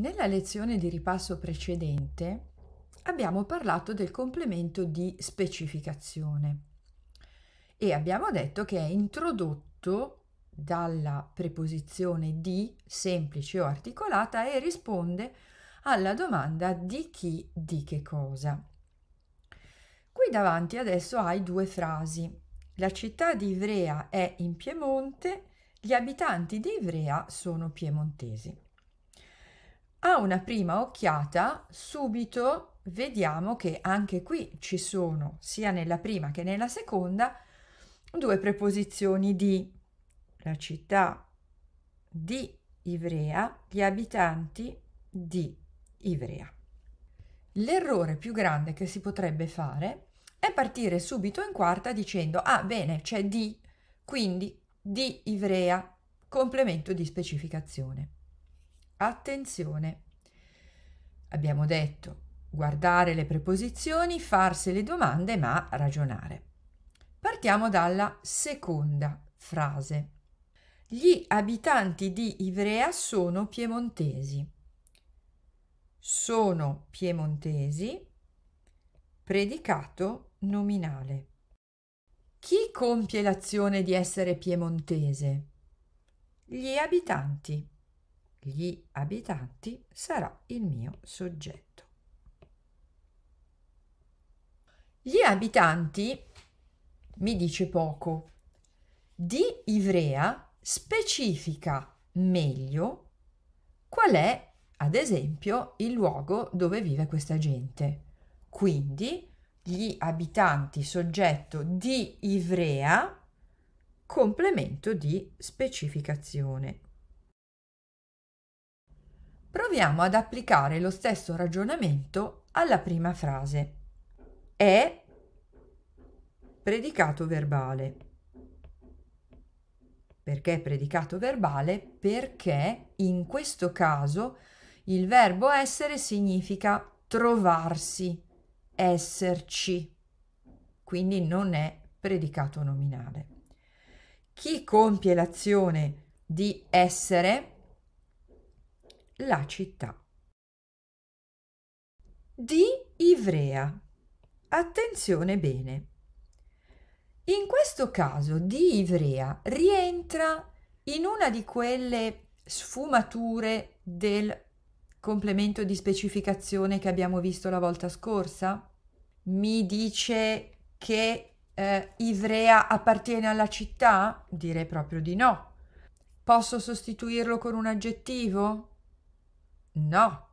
Nella lezione di ripasso precedente abbiamo parlato del complemento di specificazione e abbiamo detto che è introdotto dalla preposizione di semplice o articolata e risponde alla domanda di chi, di che cosa. Qui davanti adesso hai due frasi. La città di Ivrea è in Piemonte, gli abitanti di Ivrea sono piemontesi. A una prima occhiata subito vediamo che anche qui ci sono, sia nella prima che nella seconda, due preposizioni di la città di Ivrea, gli abitanti di Ivrea. L'errore più grande che si potrebbe fare è partire subito in quarta dicendo ah bene c'è di, quindi di Ivrea, complemento di specificazione. Attenzione! Abbiamo detto guardare le preposizioni, farsi le domande, ma ragionare. Partiamo dalla seconda frase. Gli abitanti di Ivrea sono piemontesi. Sono piemontesi, predicato nominale. Chi compie l'azione di essere piemontese? Gli abitanti gli abitanti sarà il mio soggetto. Gli abitanti mi dice poco. Di Ivrea specifica meglio qual è, ad esempio, il luogo dove vive questa gente. Quindi gli abitanti soggetto di Ivrea complemento di specificazione. Proviamo ad applicare lo stesso ragionamento alla prima frase. È predicato verbale. Perché predicato verbale? Perché in questo caso il verbo essere significa trovarsi, esserci, quindi non è predicato nominale. Chi compie l'azione di essere la città. Di Ivrea. Attenzione bene. In questo caso di Ivrea rientra in una di quelle sfumature del complemento di specificazione che abbiamo visto la volta scorsa? Mi dice che eh, Ivrea appartiene alla città? Direi proprio di no. Posso sostituirlo con un aggettivo? No.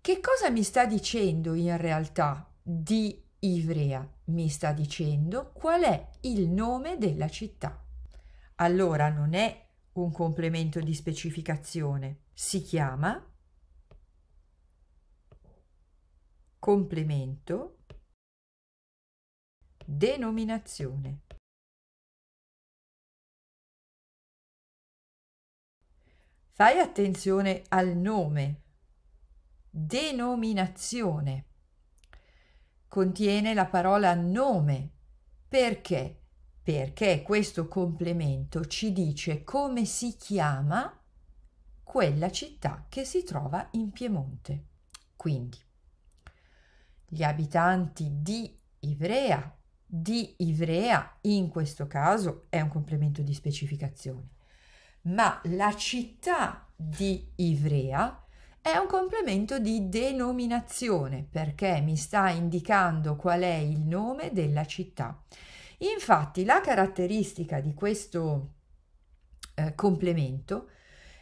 Che cosa mi sta dicendo in realtà di Ivrea? Mi sta dicendo qual è il nome della città. Allora non è un complemento di specificazione, si chiama complemento denominazione. Fai attenzione al nome denominazione. Contiene la parola nome. Perché? Perché questo complemento ci dice come si chiama quella città che si trova in Piemonte. Quindi, gli abitanti di Ivrea, di Ivrea in questo caso è un complemento di specificazione, ma la città di Ivrea è un complemento di denominazione perché mi sta indicando qual è il nome della città. Infatti la caratteristica di questo eh, complemento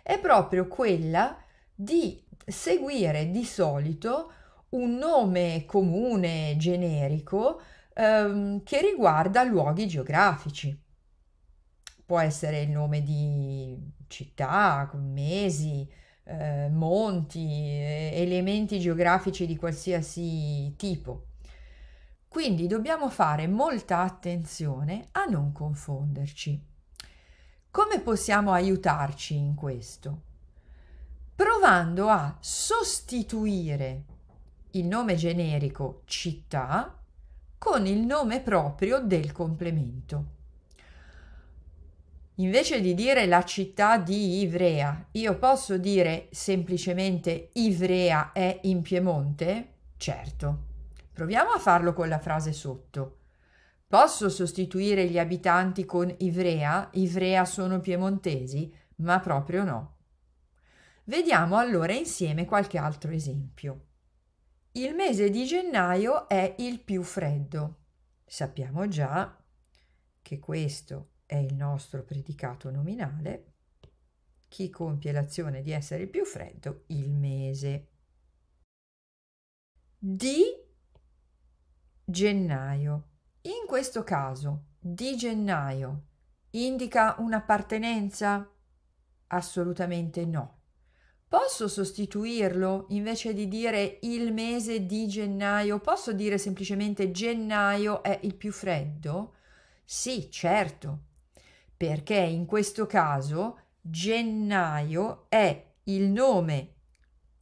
è proprio quella di seguire di solito un nome comune generico ehm, che riguarda luoghi geografici. Può essere il nome di città, mesi, eh, monti, eh, elementi geografici di qualsiasi tipo. Quindi dobbiamo fare molta attenzione a non confonderci. Come possiamo aiutarci in questo? Provando a sostituire il nome generico città con il nome proprio del complemento. Invece di dire la città di Ivrea, io posso dire semplicemente Ivrea è in Piemonte? Certo. Proviamo a farlo con la frase sotto. Posso sostituire gli abitanti con Ivrea? Ivrea sono piemontesi? Ma proprio no. Vediamo allora insieme qualche altro esempio. Il mese di gennaio è il più freddo. Sappiamo già che questo è il nostro predicato nominale, chi compie l'azione di essere il più freddo, il mese. Di gennaio. In questo caso, di gennaio indica un'appartenenza? Assolutamente no. Posso sostituirlo invece di dire il mese di gennaio? Posso dire semplicemente gennaio è il più freddo? Sì, certo, perché in questo caso gennaio è il nome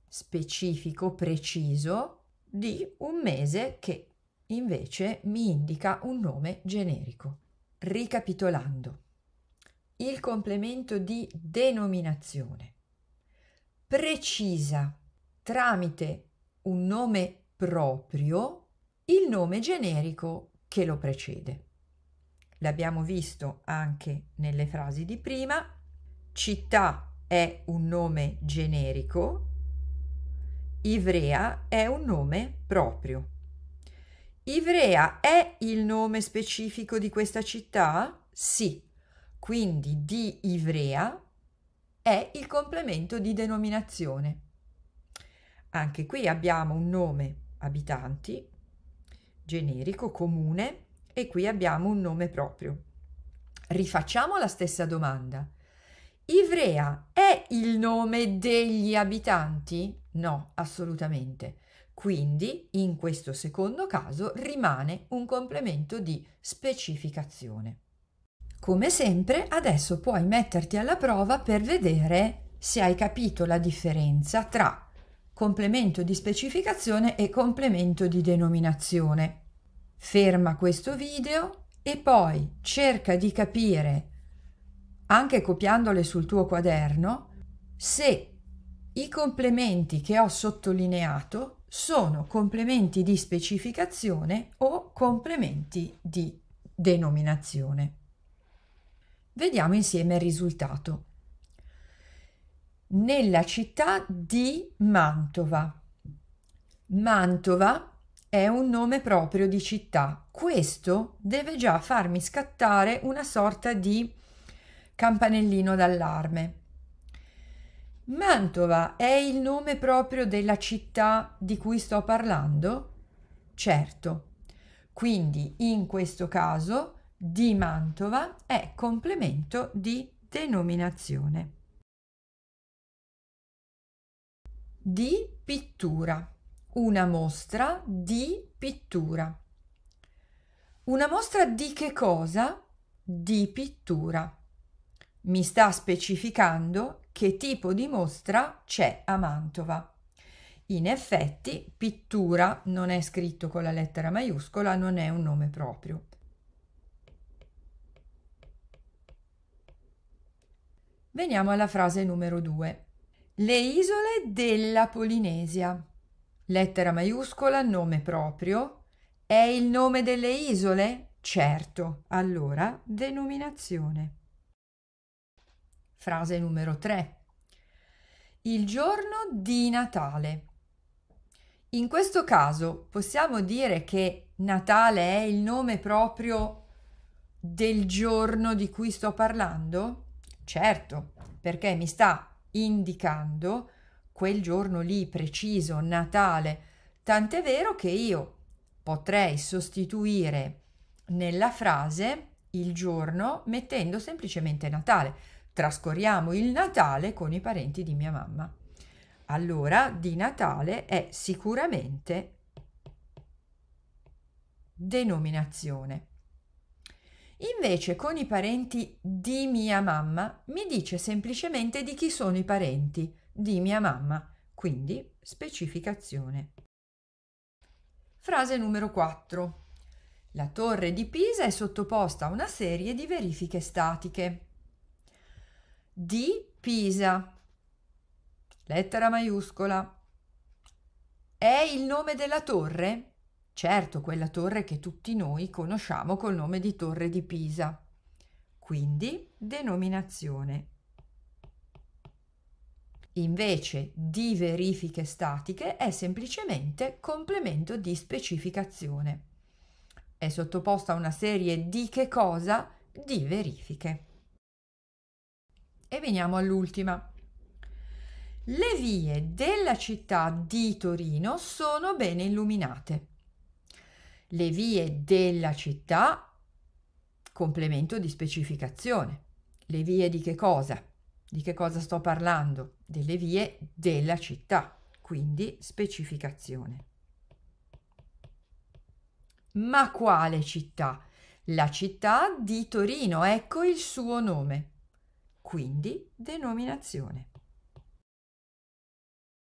specifico, preciso, di un mese che invece mi indica un nome generico. Ricapitolando, il complemento di denominazione precisa tramite un nome proprio il nome generico che lo precede l'abbiamo visto anche nelle frasi di prima, città è un nome generico, Ivrea è un nome proprio. Ivrea è il nome specifico di questa città? Sì. Quindi di Ivrea è il complemento di denominazione. Anche qui abbiamo un nome abitanti generico comune e qui abbiamo un nome proprio. Rifacciamo la stessa domanda. Ivrea è il nome degli abitanti? No, assolutamente. Quindi in questo secondo caso rimane un complemento di specificazione. Come sempre, adesso puoi metterti alla prova per vedere se hai capito la differenza tra complemento di specificazione e complemento di denominazione ferma questo video e poi cerca di capire, anche copiandole sul tuo quaderno, se i complementi che ho sottolineato sono complementi di specificazione o complementi di denominazione. Vediamo insieme il risultato. Nella città di Mantova. Mantova è un nome proprio di città. Questo deve già farmi scattare una sorta di campanellino d'allarme. Mantova è il nome proprio della città di cui sto parlando? Certo. Quindi in questo caso di Mantova è complemento di denominazione. Di pittura una mostra di pittura. Una mostra di che cosa? Di pittura. Mi sta specificando che tipo di mostra c'è a Mantova. In effetti, pittura non è scritto con la lettera maiuscola, non è un nome proprio. Veniamo alla frase numero 2. Le isole della Polinesia lettera maiuscola, nome proprio. È il nome delle isole? Certo, allora denominazione. Frase numero 3. Il giorno di Natale. In questo caso possiamo dire che Natale è il nome proprio del giorno di cui sto parlando? Certo, perché mi sta indicando quel giorno lì preciso, Natale, tant'è vero che io potrei sostituire nella frase il giorno mettendo semplicemente Natale. Trascorriamo il Natale con i parenti di mia mamma. Allora, di Natale è sicuramente denominazione. Invece con i parenti di mia mamma mi dice semplicemente di chi sono i parenti, di mia mamma, quindi specificazione. Frase numero 4. La torre di Pisa è sottoposta a una serie di verifiche statiche. Di Pisa. Lettera maiuscola. È il nome della torre? Certo, quella torre che tutti noi conosciamo col nome di torre di Pisa. Quindi denominazione invece di verifiche statiche è semplicemente complemento di specificazione. È sottoposta a una serie di che cosa? Di verifiche. E veniamo all'ultima. Le vie della città di Torino sono bene illuminate. Le vie della città, complemento di specificazione. Le vie di che cosa? Di che cosa sto parlando? Delle vie della città, quindi specificazione. Ma quale città? La città di Torino, ecco il suo nome. Quindi denominazione.